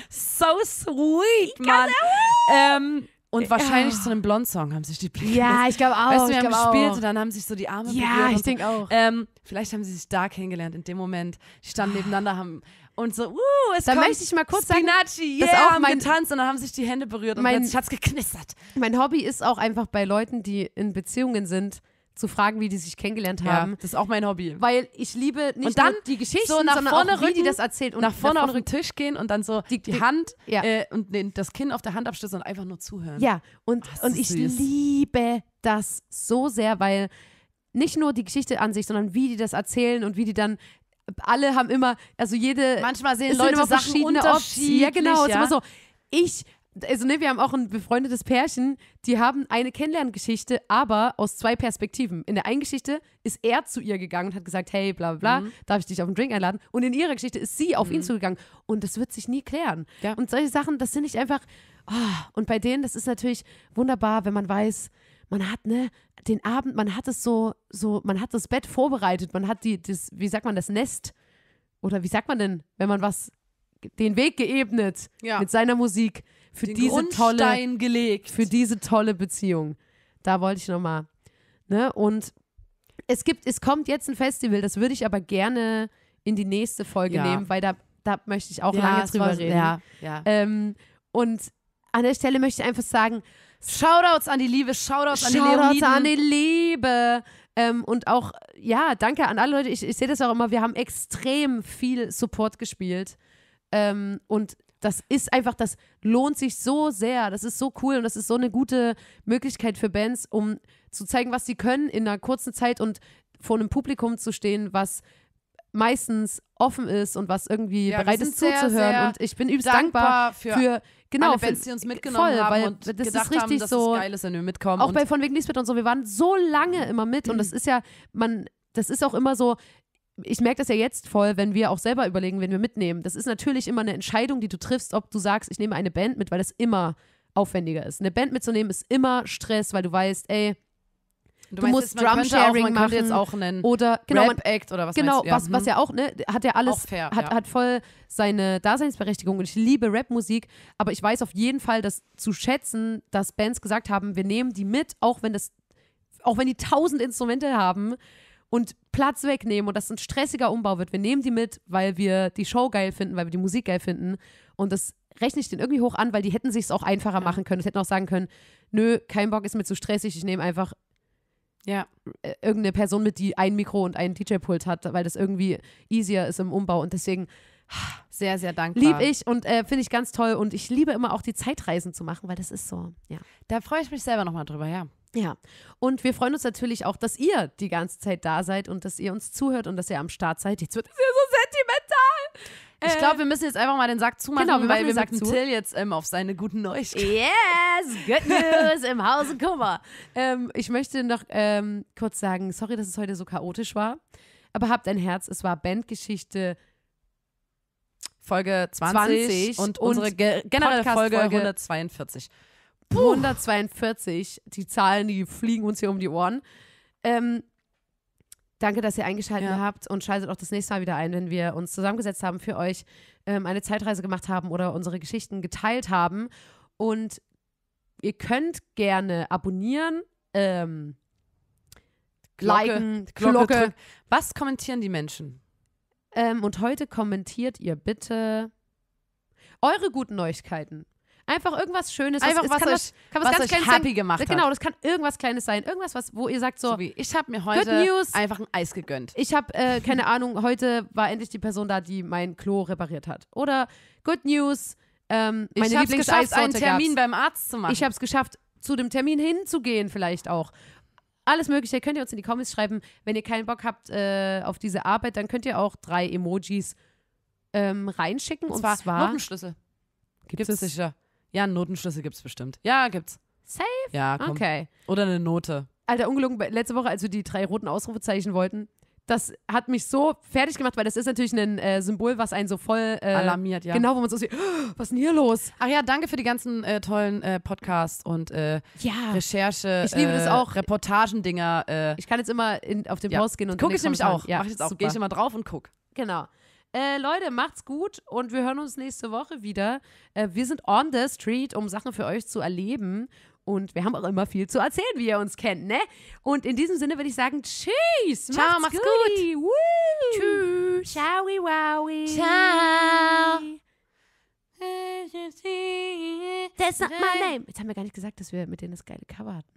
so sweet, Mann. Ah! Ähm, und wahrscheinlich ja. zu einem Blond-Song haben sich die Blicke. Ja, ich glaube auch. Weißt du, wir haben gespielt auch. und dann haben sich so die Arme Ja, ich denke auch. Ähm, vielleicht haben sie sich da kennengelernt in dem Moment. Die standen nebeneinander, haben und so, uh, es dann kommt möchte ich mal kurz Spinaci, sagen, yeah, das auch mein, getanzt und dann haben sich die Hände berührt und plötzlich hat es geknistert. Mein Hobby ist auch einfach bei Leuten, die in Beziehungen sind, zu fragen, wie die sich kennengelernt haben. Ja, das ist auch mein Hobby. Weil ich liebe nicht und dann die Geschichte, so nach vorne auch, rücken, die das erzählt. Und nach vorne, nach vorne auf den Tisch gehen und dann so die, die, Hand ja. äh, und den, das Kinn auf der Hand abstützen und einfach nur zuhören. Ja, und, Ach, und ich liebe das so sehr, weil nicht nur die Geschichte an sich, sondern wie die das erzählen und wie die dann alle haben immer, also jede manchmal sehen Leute Sachen verschiedene Optionen. Ja, genau, ja? ist immer so ich also ne, wir haben auch ein befreundetes Pärchen, die haben eine Kennenlerngeschichte, aber aus zwei Perspektiven. In der einen Geschichte ist er zu ihr gegangen und hat gesagt, hey, bla bla, bla mhm. darf ich dich auf einen Drink einladen? Und in ihrer Geschichte ist sie auf mhm. ihn zugegangen und das wird sich nie klären. Ja. Und solche Sachen, das sind nicht einfach, oh, und bei denen, das ist natürlich wunderbar, wenn man weiß, man hat ne den Abend, man hat es so so, man hat das Bett vorbereitet, man hat die das, wie sagt man das Nest oder wie sagt man denn, wenn man was den Weg geebnet ja. mit seiner Musik für Den diese Grundstein tolle gelegt. für diese tolle Beziehung. Da wollte ich nochmal. Ne? Und es gibt, es kommt jetzt ein Festival, das würde ich aber gerne in die nächste Folge ja. nehmen, weil da, da möchte ich auch ja, lange drüber reden. Ja, ja. Ähm, und an der Stelle möchte ich einfach sagen, Shoutouts an die Liebe, Shoutouts an die Shoutouts an die Liebe. Ähm, und auch, ja, danke an alle Leute. Ich, ich sehe das auch immer, wir haben extrem viel Support gespielt. Ähm, und das ist einfach, das lohnt sich so sehr. Das ist so cool und das ist so eine gute Möglichkeit für Bands, um zu zeigen, was sie können in einer kurzen Zeit und vor einem Publikum zu stehen, was meistens offen ist und was irgendwie ja, bereit ist sehr, zuzuhören. Sehr und ich bin übelst dankbar, dankbar für, für, genau, alle Bands, die uns mitgenommen voll, haben und das gedacht ist richtig haben, dass so, es geil ist, wenn wir mitkommen. Auch bei Von wegen Lisbeth und so, wir waren so lange immer mit mhm. und das ist ja, man, das ist auch immer so, ich merke das ja jetzt voll, wenn wir auch selber überlegen, wen wir mitnehmen. Das ist natürlich immer eine Entscheidung, die du triffst, ob du sagst, ich nehme eine Band mit, weil das immer aufwendiger ist. Eine Band mitzunehmen ist immer Stress, weil du weißt, ey, Du, du musst Drumsharing machen jetzt auch einen oder genau Rap Act oder was genau ja. was was hm. ja auch ne hat ja alles fair, hat ja. hat voll seine Daseinsberechtigung und ich liebe Rapmusik aber ich weiß auf jeden Fall das zu schätzen dass Bands gesagt haben wir nehmen die mit auch wenn das auch wenn die tausend Instrumente haben und Platz wegnehmen und das ein stressiger Umbau wird. Wir nehmen die mit, weil wir die Show geil finden, weil wir die Musik geil finden. Und das rechne ich denen irgendwie hoch an, weil die hätten sich es auch einfacher ja. machen können. Es hätten auch sagen können, nö, kein Bock ist mir zu stressig, ich nehme einfach ja. Äh, irgendeine Person mit, die ein Mikro und einen DJ-Pult hat, weil das irgendwie easier ist im Umbau. Und deswegen sehr, sehr dankbar. Lieb ich und äh, finde ich ganz toll. Und ich liebe immer auch die Zeitreisen zu machen, weil das ist so, ja. Da freue ich mich selber nochmal drüber, ja. Ja, und wir freuen uns natürlich auch, dass ihr die ganze Zeit da seid und dass ihr uns zuhört und dass ihr am Start seid. Jetzt wird es ja so sentimental. Ich äh, glaube, wir müssen jetzt einfach mal den Sack zumachen, genau, wir weil wir Sack mit zu. Till jetzt ähm, auf seine guten Neuigkeiten. Yes, good news im Hause Kummer. Ähm, ich möchte noch ähm, kurz sagen, sorry, dass es heute so chaotisch war, aber habt ein Herz, es war Bandgeschichte Folge 20, 20 und, und unsere generelle Folge, Folge 142. 142, die Zahlen, die fliegen uns hier um die Ohren. Ähm, danke, dass ihr eingeschaltet ja. habt und schaltet auch das nächste Mal wieder ein, wenn wir uns zusammengesetzt haben für euch, ähm, eine Zeitreise gemacht haben oder unsere Geschichten geteilt haben. Und ihr könnt gerne abonnieren, ähm, Glocke, liken, Glocke. Glocke. Was kommentieren die Menschen? Ähm, und heute kommentiert ihr bitte eure guten Neuigkeiten. Einfach irgendwas Schönes. Einfach was, was kann euch, das, kann was, was ganz Kleines happy sein. gemacht hat. Genau, das kann irgendwas Kleines sein. Irgendwas, was, wo ihr sagt so, so wie, ich habe mir heute einfach ein Eis gegönnt. Ich habe, äh, keine Ahnung, heute war endlich die Person da, die mein Klo repariert hat. Oder Good News, ähm, meine ich habe geschafft, einen Termin gab's. beim Arzt zu machen. Ich habe es geschafft, zu dem Termin hinzugehen vielleicht auch. Alles Mögliche könnt ihr uns in die Comments schreiben. Wenn ihr keinen Bock habt äh, auf diese Arbeit, dann könnt ihr auch drei Emojis ähm, reinschicken. Und, und zwar Notenschlüssel. Gibt es sicher. Ja, einen Notenschlüssel gibt es bestimmt. Ja, gibt's. Safe? Ja, komm. Okay. Oder eine Note. Alter, ungelogen, letzte Woche, als wir die drei roten Ausrufezeichen wollten, das hat mich so fertig gemacht, weil das ist natürlich ein äh, Symbol, was einen so voll äh, alarmiert, ja. Genau, wo man so sieht, oh, was ist denn hier los? Ach ja, danke für die ganzen äh, tollen äh, Podcasts und äh, ja. Recherche. Ich liebe das äh, auch. Reportagendinger. ich kann jetzt immer in, auf den ja. Post gehen und gucke ich nämlich auch. Ja, Mach ich jetzt auch. Gehe ich immer drauf und guck. Genau. Äh, Leute, macht's gut und wir hören uns nächste Woche wieder. Äh, wir sind on the street, um Sachen für euch zu erleben. Und wir haben auch immer viel zu erzählen, wie ihr uns kennt, ne? Und in diesem Sinne würde ich sagen, tschüss. Ciao, macht's, macht's gut. gut. Tschüss. Ciao, wowie. Ciao. That's not my name. Jetzt haben wir gar nicht gesagt, dass wir mit denen das geile Cover hatten.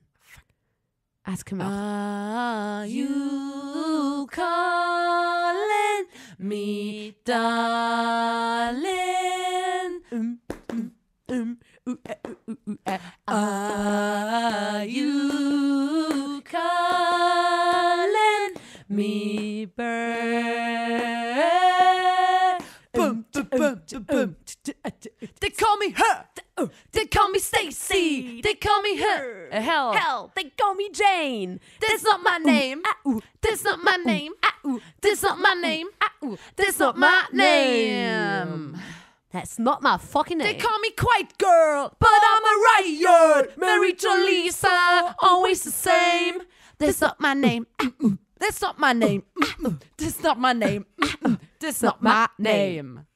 Ask him Are you calling me, darling? Um, um, um, ooh, uh, ooh, ooh, uh, Are you calling me, bird? Boom, boom, boom, boom. Uh, they call me her. Oh, they call me Stacy. They call me her. Hell. Hell. They call me Jane. That's not my name. That's not my name. Uh, uh, that's not my name. That's not my name. That's not my fucking name. They call me Quiet Girl, but I'm a riot. Mary, to Lisa, always the same. That's not my name. That's not my name. That's not my name. That's not my name.